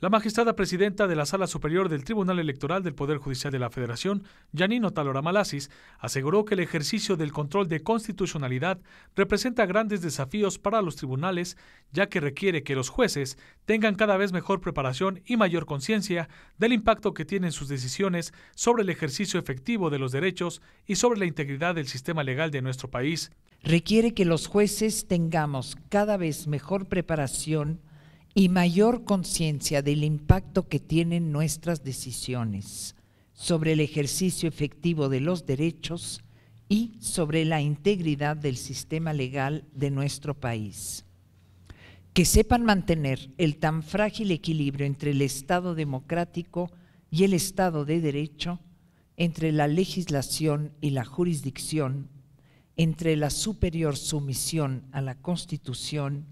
La magistrada presidenta de la Sala Superior del Tribunal Electoral del Poder Judicial de la Federación, Janino Talora Malasis, aseguró que el ejercicio del control de constitucionalidad representa grandes desafíos para los tribunales, ya que requiere que los jueces tengan cada vez mejor preparación y mayor conciencia del impacto que tienen sus decisiones sobre el ejercicio efectivo de los derechos y sobre la integridad del sistema legal de nuestro país. Requiere que los jueces tengamos cada vez mejor preparación y mayor conciencia del impacto que tienen nuestras decisiones sobre el ejercicio efectivo de los derechos y sobre la integridad del sistema legal de nuestro país. Que sepan mantener el tan frágil equilibrio entre el Estado democrático y el Estado de Derecho, entre la legislación y la jurisdicción, entre la superior sumisión a la Constitución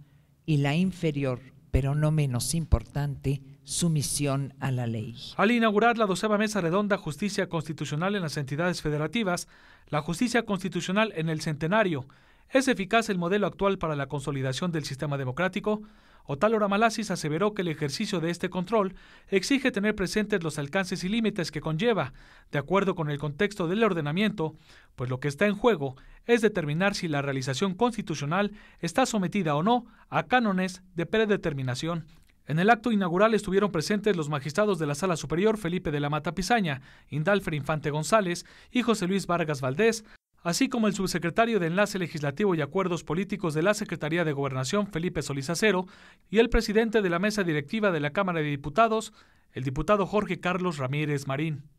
y la inferior pero no menos importante, sumisión a la ley. Al inaugurar la doceava mesa redonda Justicia Constitucional en las entidades federativas, la justicia constitucional en el centenario, ¿es eficaz el modelo actual para la consolidación del sistema democrático? Otálora Malasis aseveró que el ejercicio de este control exige tener presentes los alcances y límites que conlleva, de acuerdo con el contexto del ordenamiento, pues lo que está en juego es determinar si la realización constitucional está sometida o no a cánones de predeterminación. En el acto inaugural estuvieron presentes los magistrados de la Sala Superior Felipe de la Mata Pisaña, Indalfer Infante González y José Luis Vargas Valdés, así como el subsecretario de Enlace Legislativo y Acuerdos Políticos de la Secretaría de Gobernación, Felipe Acero, y el presidente de la mesa directiva de la Cámara de Diputados, el diputado Jorge Carlos Ramírez Marín.